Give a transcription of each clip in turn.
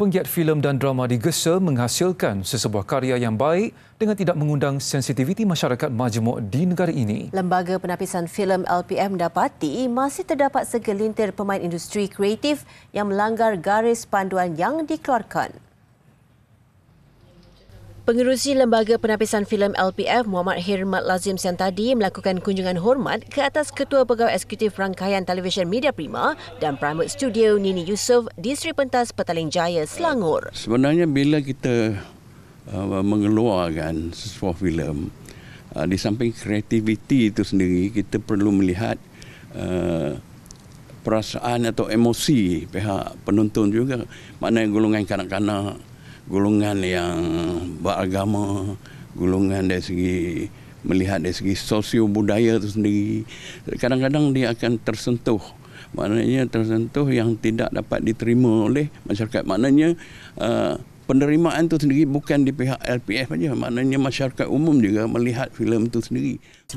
penggiat filem dan drama digesa menghasilkan sesebuah karya yang baik dengan tidak mengundang sensitiviti masyarakat majmuk di negara ini. Lembaga Penapisan Filem LPM dapati masih terdapat segelintir pemain industri kreatif yang melanggar garis panduan yang dikeluarkan. Pengerusi Lembaga Penapisan Filem LPF Muhammad Hirmat Lazim siang tadi melakukan kunjungan hormat ke atas Ketua Pegawai Eksekutif Rangkaian Televisyen Media Prima dan Primark Studio Nini Yusof di Sri Pentas Petaling Jaya, Selangor. Sebenarnya bila kita uh, mengeluarkan sebuah filem, uh, di samping kreativiti itu sendiri, kita perlu melihat uh, perasaan atau emosi pihak penonton juga. Maknanya golongan kanak-kanak, golongan yang beragama, golongan dari segi melihat dari segi sosio budaya itu sendiri, kadang-kadang dia akan tersentuh. Maknanya tersentuh yang tidak dapat diterima oleh masyarakat. Maknanya uh, penerimaan itu sendiri bukan di pihak LPF saja. Maknanya masyarakat umum juga melihat filem itu sendiri.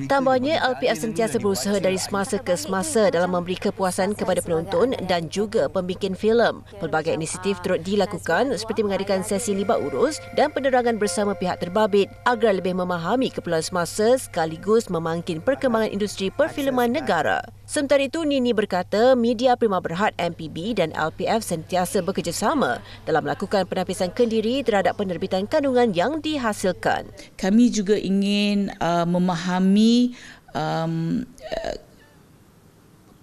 Tambahnya, LPF sentiasa berusaha dari semasa ke semasa dalam memberi kepuasan kepada penonton dan juga pembikin filem. Pelbagai inisiatif turut dilakukan seperti mengadakan sesi libat urus dan penerangan bersama pihak terbabit agar lebih memahami keperluan semasa sekaligus memangkin perkembangan industri perfileman negara. Sementara itu, Nini berkata media Prima Berhad MPB dan LPF sentiasa bekerjasama dalam melakukan penapisan kendiri terhadap penerbitan kandungan yang dihasilkan. Kami juga ingin uh, memahami um, uh,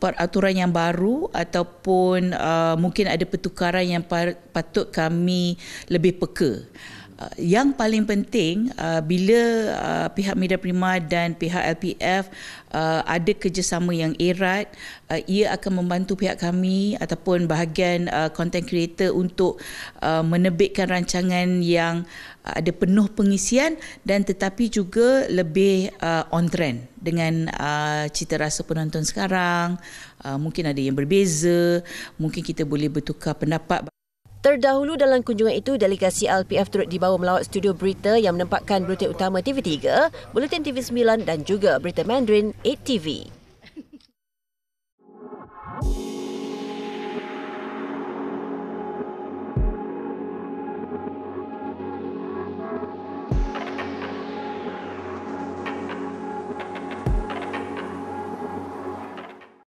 peraturan yang baru ataupun uh, mungkin ada pertukaran yang patut kami lebih peka. Uh, yang paling penting uh, bila uh, pihak Media Prima dan pihak LPF ada kerjasama yang erat ia akan membantu pihak kami ataupun bahagian content creator untuk uh, menerbitkan rancangan yang ada penuh pengisian dan tetapi juga lebih on trend dengan uh, cita rasa penonton sekarang mungkin ada yang berbeza mungkin kita boleh bertukar pendapat Terdahulu dalam kunjungan itu, delegasi LPF turut dibawa melawat studio berita yang menempatkan berita utama TV3, Buletin TV9 dan juga berita Mandarin 8TV. Thank